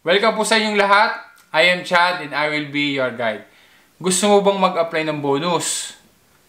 Welcome po sa inyong lahat. I am Chad and I will be your guide. Gusto mo bang mag-apply ng bonus?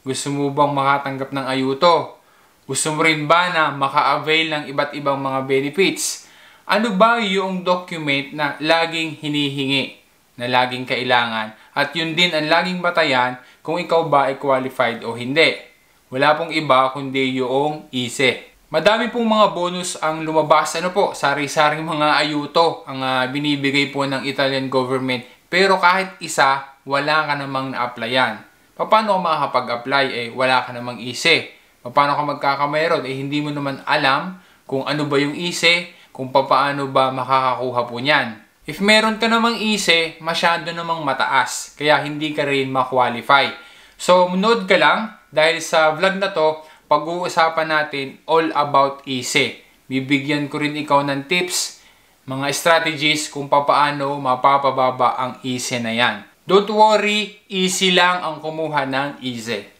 Gusto mo bang makatanggap ng ayuto? Gusto mo rin ba na maka-avail ng iba't ibang mga benefits? Ano ba yung document na laging hinihingi, na laging kailangan? At yun din ang laging batayan kung ikaw ba ay qualified o hindi. Wala pong iba kundi yung ISE. Madami pong mga bonus ang lumabas ano po, sari-saring mga ayuto ang uh, binibigay po ng Italian government. Pero kahit isa, wala ka namang na-applyan. Paano ka makakapag-apply? Eh, wala ka namang ise. Paano ka magkakamayroon? Eh, hindi mo naman alam kung ano ba yung ise, kung paano ba makakakuha po niyan. If meron ka namang ise, masyado namang mataas. Kaya hindi ka rin ma-qualify. So, munod ka lang dahil sa vlog na to, pag-uusapan natin all about easy. Bibigyan ko rin ikaw ng tips, mga strategies kung papaano mapapababa ang easy na yan. Don't worry, easy lang ang kumuha ng easy.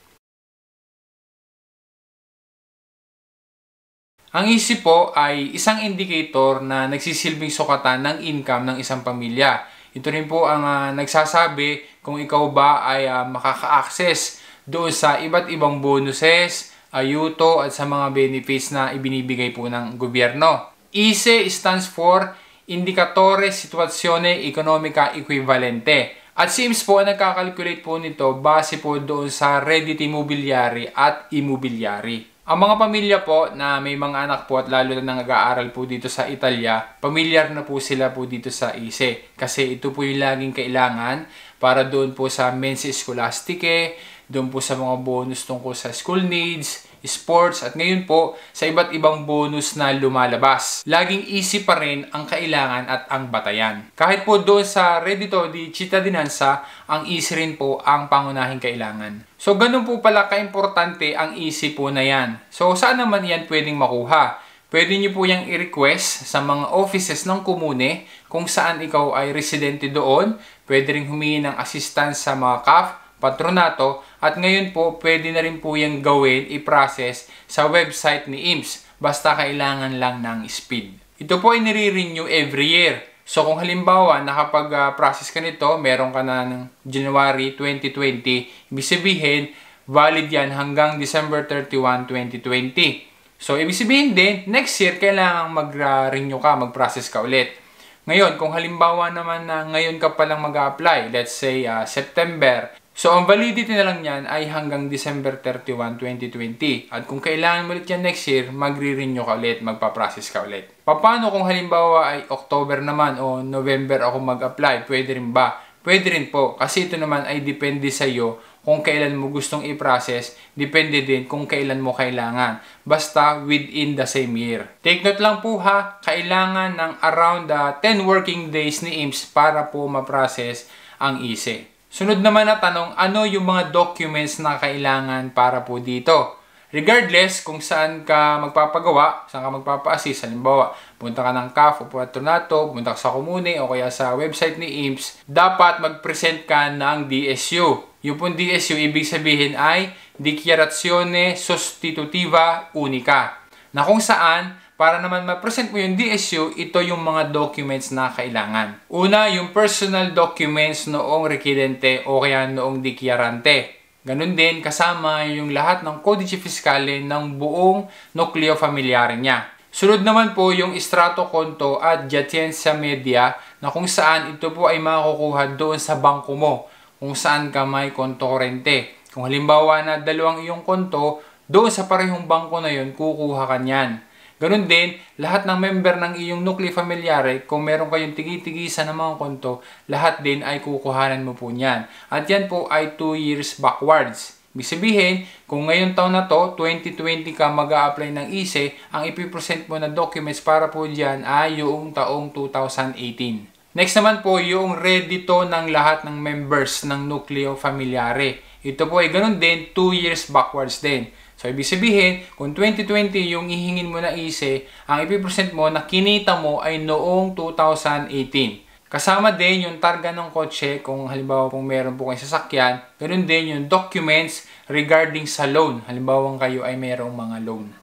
Ang easy po ay isang indicator na nagsisilbing sukatan ng income ng isang pamilya. Ito rin po ang uh, nagsasabi kung ikaw ba ay uh, makaka-access doon sa iba't ibang bonuses, ayuto at sa mga benefits na ibinibigay po ng gobyerno. ISE stands for Indicatore Situazione Economica Equivalente. At SIMS po ang nagkakalculate po nito base po doon sa Reddit Immobiliary at Immobiliary. Ang mga pamilya po na may mga anak po at lalo na nag-aaral po dito sa Italia, pamilyar na po sila po dito sa ISE. Kasi ito po yung laging kailangan para doon po sa mens scolasticae, eh, doon po sa mga bonus tungkol sa school needs, sports at ngayon po sa iba't ibang bonus na lumalabas. Laging easy pa rin ang kailangan at ang batayan. Kahit po doon sa Reddito di Cittadinanza, ang easy rin po ang pangunahing kailangan. So ganun po pala kaimportante ang easy po na yan. So saan naman yan pwedeng makuha? Pwede niyo po yung i-request sa mga offices ng komune kung saan ikaw ay residente doon. Pwede rin humingi ng assistance sa mga CAF patronato at ngayon po pwede na rin po yung gawin, i-process sa website ni IMS basta kailangan lang ng speed. Ito po ay nire-renew every year. So kung halimbawa nakapag-process ka nito, meron ka na ng January 2020, ibig sabihin valid yan hanggang December 31, 2020. So, ibig sabihin din, next year, kailangan mag-renew ka, mag-process ka ulit. Ngayon, kung halimbawa naman na ngayon ka palang mag apply let's say uh, September, So, ang validity na lang yan ay hanggang December 31, 2020. At kung kailangan mo ulit yan next year, magre-renew ka ulit, magpa-process ka ulit. Paano kung halimbawa ay October naman o November ako mag-apply, pwede rin ba? Pwede rin po, kasi ito naman ay depende sa iyo kung kailan mo gustong i-process, depende din kung kailan mo kailangan. Basta within the same year. Take note lang po ha, kailangan ng around uh, ah, 10 working days ni IMSS para po ma-process ang ISE. Sunod naman na tanong, ano yung mga documents na kailangan para po dito? Regardless kung saan ka magpapagawa, saan ka magpapa-assist, halimbawa, punta ka ng CAF o patronato, punta ka sa Comune o kaya sa website ni IMS, dapat mag-present ka ng DSU. Yung pong DSU, ibig sabihin ay Dichiarazione Sostitutiva Unica, na kung saan para naman ma-present mo yung DSU, ito yung mga documents na kailangan. Una, yung personal documents noong requirente o kaya noong dikiarante. Ganun din kasama yung lahat ng codice fiscale ng buong nucleo familyare niya. Sunod naman po yung estrato konto at sa media na kung saan ito po ay makukuha doon sa bangko mo kung saan ka may konto korente. Kung halimbawa na dalawang iyong konto, doon sa parehong bangko na yun, kukuha ka niyan. Ganun din, lahat ng member ng iyong nuclei familiare, kung meron kayong tigitigisan ng mga konto, lahat din ay kukuhanan mo po niyan. At yan po ay 2 years backwards. Ibig sabihin, kung ngayon taon na to, 2020 ka mag apply ng ISE, e, ang ipipresent mo na documents para po dyan ay yung taong 2018. Next naman po, yung ready to ng lahat ng members ng nucleo familiare. Ito po ay ganun din, 2 years backwards din. So, ibig sabihin, kung 2020 yung ihingin mo na ise, ang ipipresent mo na kinita mo ay noong 2018. Kasama din yung targa ng kotse, kung halimbawa kung meron po kayong sasakyan, ganun din yung documents regarding sa loan. Halimbawa kayo ay merong mga loan.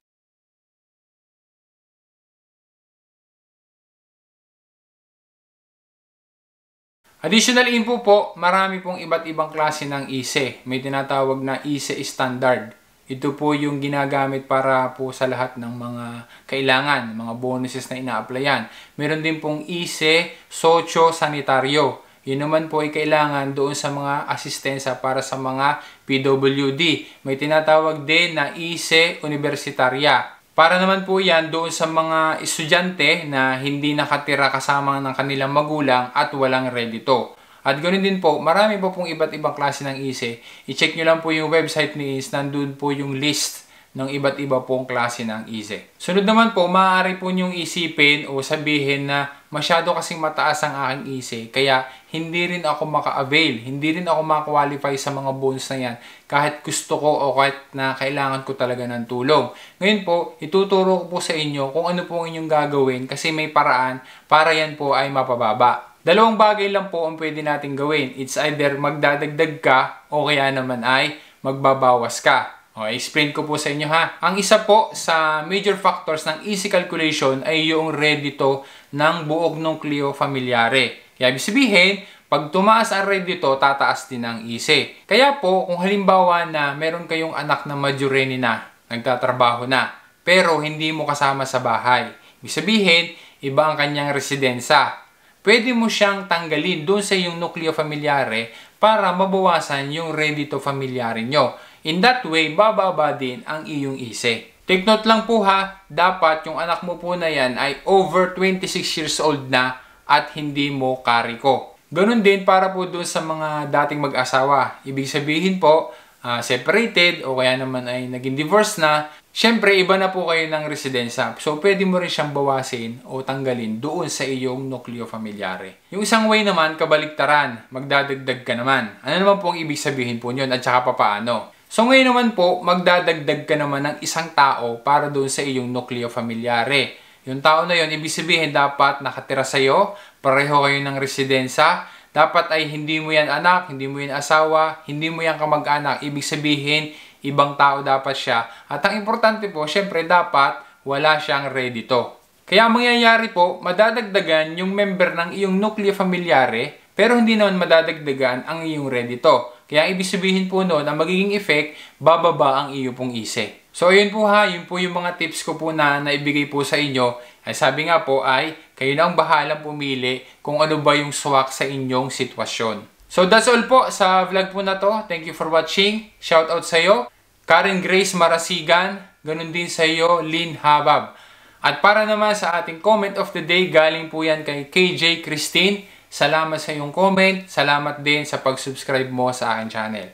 Additional info po, marami pong iba't ibang klase ng ISE. May tinatawag na ISE standard. Ito po yung ginagamit para po sa lahat ng mga kailangan, mga bonuses na ina-applyan. Meron din pong ISE, Socio Sanitario. Yun naman po ay kailangan doon sa mga asistensya para sa mga PWD. May tinatawag din na ISE Universitaria. Para naman po yan doon sa mga estudyante na hindi nakatira kasama ng kanilang magulang at walang redito. At ganoon din po, marami pa po pong iba't ibang klase ng ise. I-check nyo lang po yung website ni Is, nandun po yung list ng iba't iba pong klase ng ise. Sunod naman po, maaari po nyong isipin o sabihin na masyado kasing mataas ang aking ise, kaya hindi rin ako maka-avail, hindi rin ako makakwalify sa mga bonus na yan kahit gusto ko o kahit na kailangan ko talaga ng tulong. Ngayon po, ituturo ko po sa inyo kung ano po ang inyong gagawin kasi may paraan para yan po ay mapababa. Dalawang bagay lang po ang pwede natin gawin. It's either magdadagdag ka o kaya naman ay magbabawas ka. O, explain ko po sa inyo ha. Ang isa po sa major factors ng easy calculation ay yung redito ng buog ng Clio Familiare. Kaya ibig sabihin, pag tumaas ang redito, tataas din ang easy. Kaya po, kung halimbawa na meron kayong anak na majoreni na, nagtatrabaho na, pero hindi mo kasama sa bahay. Ibig sabihin, iba ang kanyang residensa pwede mo siyang tanggalin doon sa iyong nucleo familiare para mabawasan yung reddito familiare nyo. In that way, bababa din ang iyong ise. Take note lang po ha, dapat yung anak mo po na yan ay over 26 years old na at hindi mo kariko. Ganun din para po doon sa mga dating mag-asawa. Ibig sabihin po, uh, separated o kaya naman ay naging divorce na, syempre iba na po kayo ng residensya. So pwede mo rin siyang bawasin o tanggalin doon sa iyong nukleo familyare. Yung isang way naman, kabaliktaran, magdadagdag ka naman. Ano naman po ang ibig sabihin po niyon at saka papaano? So ngayon naman po, magdadagdag ka naman ng isang tao para doon sa iyong nukleo familyare. Yung tao na yon ibig sabihin dapat nakatira sa iyo, pareho kayo ng residensya, dapat ay hindi mo yan anak, hindi mo yan asawa, hindi mo yan kamag-anak. Ibig sabihin, ibang tao dapat siya. At ang importante po, syempre dapat wala siyang ready to. Kaya ang mangyayari po, madadagdagan yung member ng iyong nuclear familiare pero hindi naman madadagdagan ang iyong ready to. Kaya ibig sabihin po noon, ang magiging effect, bababa ang iyo pong ise. So ayun po ha, yun po yung mga tips ko po na naibigay po sa inyo. Ay sabi nga po ay kayo na ang bahalang pumili kung ano ba yung swak sa inyong sitwasyon. So that's all po sa vlog po na to. Thank you for watching. Shout out sa iyo. Karen Grace Marasigan. Ganun din sa iyo, Lynn Habab. At para naman sa ating comment of the day, galing po yan kay KJ Christine. Salamat sa iyong comment. Salamat din sa pag-subscribe mo sa akin channel.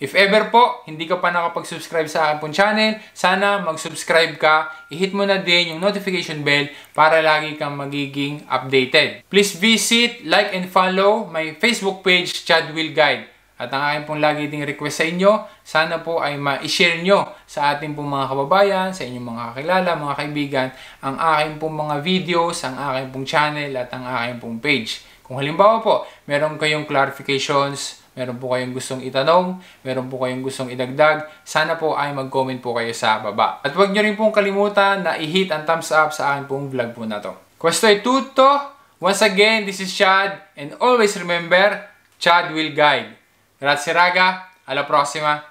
If ever po, hindi ka pa nakapag-subscribe sa akin pong channel, sana mag-subscribe ka, i-hit mo na din yung notification bell para lagi kang magiging updated. Please visit, like, and follow my Facebook page, Chad Will Guide. At ang aking pong lagi ding request sa inyo, sana po ay ma-share nyo sa ating pong mga kababayan, sa inyong mga kakilala, mga kaibigan, ang aking pong mga videos, ang aking pong channel, at ang aking pong page. Kung halimbawa po, meron kayong clarifications, meron po kayong gustong itanong, meron po kayong gustong idagdag, sana po ay mag-comment po kayo sa baba. At huwag nyo rin pong kalimutan na i-hit ang thumbs up sa akin pong vlog po na to. Questo è tutto. Once again, this is Chad and always remember, Chad will guide. Grazie raga, alla prossima!